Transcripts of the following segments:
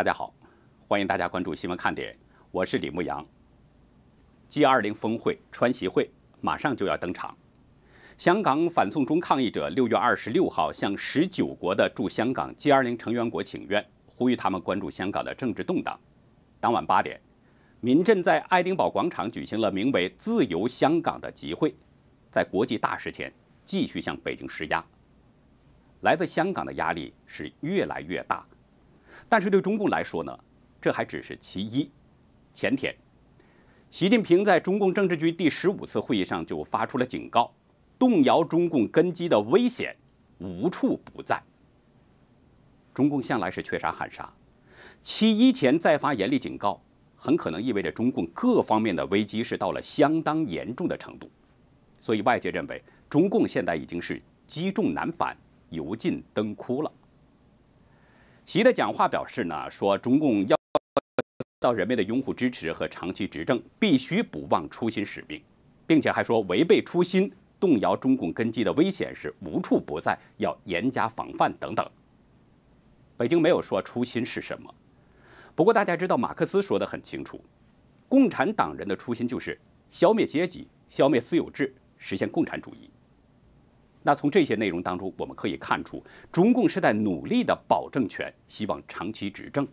大家好，欢迎大家关注新闻看点，我是李牧阳。G20 峰会川习会马上就要登场。香港反送中抗议者六月二十六号向十九国的驻香港 G20 成员国请愿，呼吁他们关注香港的政治动荡。当晚八点，民阵在爱丁堡广场举行了名为“自由香港”的集会，在国际大事前继续向北京施压。来自香港的压力是越来越大。但是对中共来说呢，这还只是其一。前天，习近平在中共政治局第十五次会议上就发出了警告，动摇中共根基的危险无处不在。中共向来是缺啥喊啥，七一前再发严厉警告，很可能意味着中共各方面的危机是到了相当严重的程度。所以外界认为，中共现在已经是积重难返、油尽灯枯了。习的讲话表示呢，说中共要到人民的拥护支持和长期执政，必须不忘初心使命，并且还说违背初心、动摇中共根基的危险是无处不在，要严加防范等等。北京没有说初心是什么，不过大家知道马克思说的很清楚，共产党人的初心就是消灭阶级、消灭私有制、实现共产主义。那从这些内容当中，我们可以看出，中共是在努力的保证权，希望长期执政。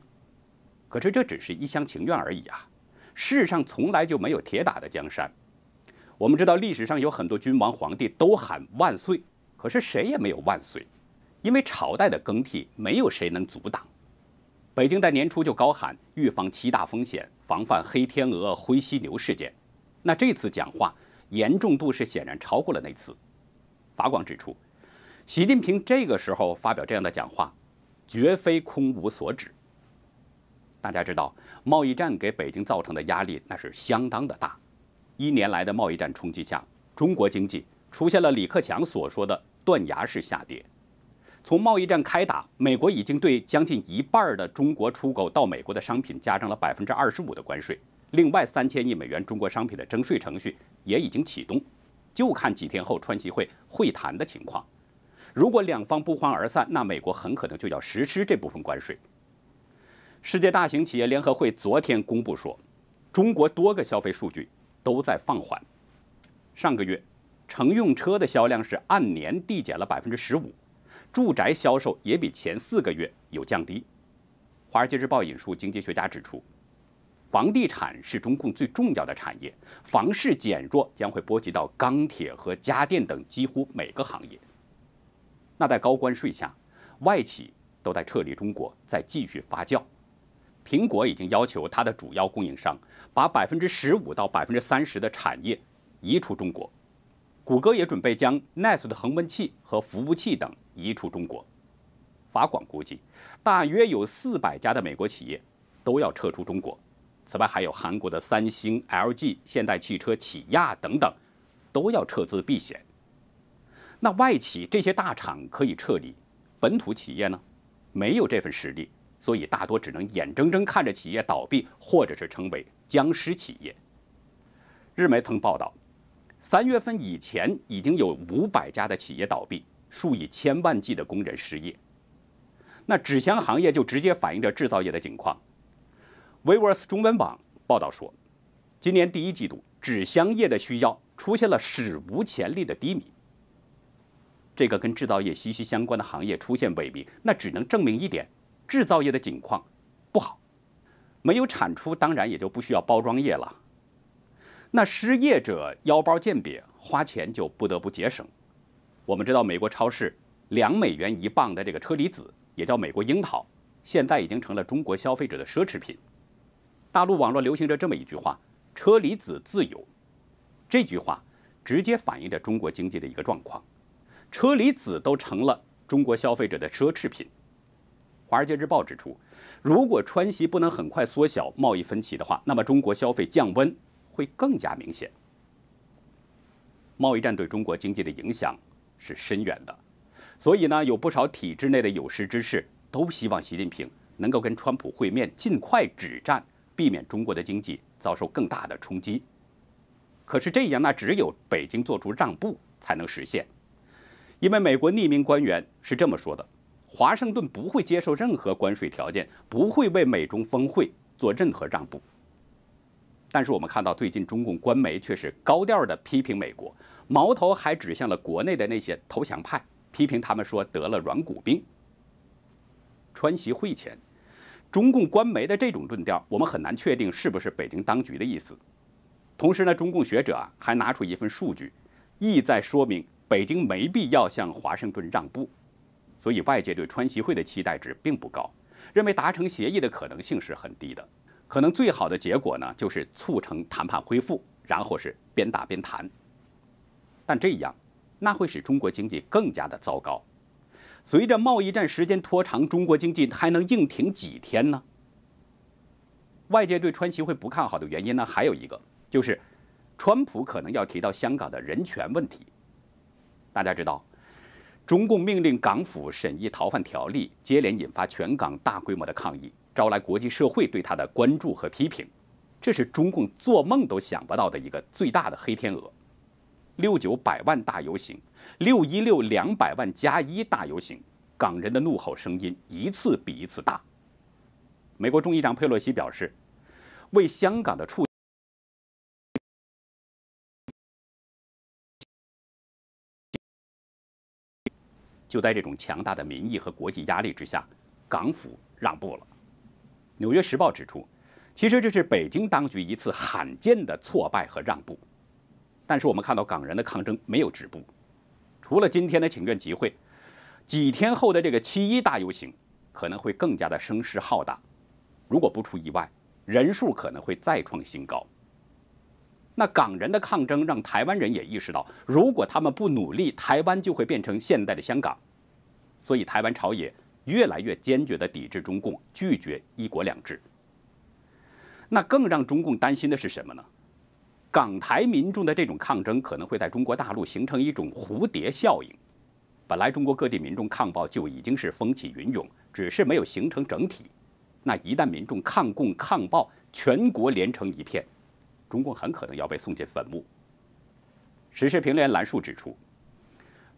可是这只是一厢情愿而已啊！世上从来就没有铁打的江山。我们知道历史上有很多君王皇帝都喊万岁，可是谁也没有万岁，因为朝代的更替没有谁能阻挡。北京在年初就高喊预防七大风险，防范黑天鹅、灰犀牛事件。那这次讲话严重度是显然超过了那次。法广指出，习近平这个时候发表这样的讲话，绝非空无所指。大家知道，贸易战给北京造成的压力那是相当的大。一年来的贸易战冲击下，中国经济出现了李克强所说的断崖式下跌。从贸易战开打，美国已经对将近一半的中国出口到美国的商品加征了百分之二十五的关税，另外三千亿美元中国商品的征税程序也已经启动。就看几天后川崎会会谈的情况，如果两方不欢而散，那美国很可能就要实施这部分关税。世界大型企业联合会昨天公布说，中国多个消费数据都在放缓。上个月，乘用车的销量是按年递减了百分之十五，住宅销售也比前四个月有降低。《华尔街日报》引述经济学家指出。房地产是中共最重要的产业，房市减弱将会波及到钢铁和家电等几乎每个行业。那在高关税下，外企都在撤离中国，在继续发酵。苹果已经要求它的主要供应商把百分之十五到百分之三十的产业移出中国，谷歌也准备将 Nest 的恒温器和服务器等移出中国。法广估计，大约有四百家的美国企业都要撤出中国。此外，还有韩国的三星、LG、现代汽车、起亚等等，都要撤资避险。那外企这些大厂可以撤离，本土企业呢？没有这份实力，所以大多只能眼睁睁看着企业倒闭，或者是成为僵尸企业。日媒曾报道，三月份以前已经有五百家的企业倒闭，数以千万计的工人失业。那纸箱行业就直接反映着制造业的景况。维 e v e r s e 中文网报道说，今年第一季度纸箱业的需要出现了史无前例的低迷。这个跟制造业息息相关的行业出现萎靡，那只能证明一点：制造业的景况不好，没有产出，当然也就不需要包装业了。那失业者腰包鉴瘪，花钱就不得不节省。我们知道，美国超市两美元一磅的这个车厘子，也叫美国樱桃，现在已经成了中国消费者的奢侈品。大陆网络流行着这么一句话：“车厘子自由。”这句话直接反映着中国经济的一个状况，车厘子都成了中国消费者的奢侈品。《华尔街日报》指出，如果川西不能很快缩小贸易分歧的话，那么中国消费降温会更加明显。贸易战对中国经济的影响是深远的，所以呢，有不少体制内的有识之士都希望习近平能够跟川普会面，尽快止战。避免中国的经济遭受更大的冲击，可是这样，那只有北京做出让步才能实现，因为美国匿名官员是这么说的：华盛顿不会接受任何关税条件，不会为美中峰会做任何让步。但是我们看到，最近中共官媒却是高调的批评美国，矛头还指向了国内的那些投降派，批评他们说得了软骨病。川习会前。中共官媒的这种论调，我们很难确定是不是北京当局的意思。同时呢，中共学者啊还拿出一份数据，意在说明北京没必要向华盛顿让步。所以外界对川西会的期待值并不高，认为达成协议的可能性是很低的。可能最好的结果呢，就是促成谈判恢复，然后是边打边谈。但这样，那会使中国经济更加的糟糕。随着贸易战时间拖长，中国经济还能硬挺几天呢？外界对川崎会不看好的原因呢，还有一个就是，川普可能要提到香港的人权问题。大家知道，中共命令港府审议逃犯条例，接连引发全港大规模的抗议，招来国际社会对他的关注和批评。这是中共做梦都想不到的一个最大的黑天鹅。六九百万大游行，六一六两百万加一大游行，港人的怒吼声音一次比一次大。美国众议长佩洛西表示，为香港的处，就在这种强大的民意和国际压力之下，港府让步了。《纽约时报》指出，其实这是北京当局一次罕见的挫败和让步。但是我们看到港人的抗争没有止步，除了今天的请愿集会，几天后的这个七一大游行可能会更加的声势浩大，如果不出意外，人数可能会再创新高。那港人的抗争让台湾人也意识到，如果他们不努力，台湾就会变成现代的香港，所以台湾朝野越来越坚决地抵制中共，拒绝一国两制。那更让中共担心的是什么呢？港台民众的这种抗争可能会在中国大陆形成一种蝴蝶效应。本来中国各地民众抗暴就已经是风起云涌，只是没有形成整体。那一旦民众抗共抗暴，全国连成一片，中共很可能要被送进坟墓。时事评员兰树指出，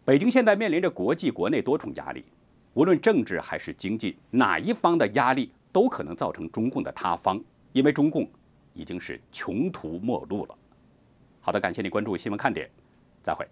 北京现在面临着国际国内多重压力，无论政治还是经济，哪一方的压力都可能造成中共的塌方，因为中共已经是穷途末路了。好的，感谢你关注新闻看点，再会。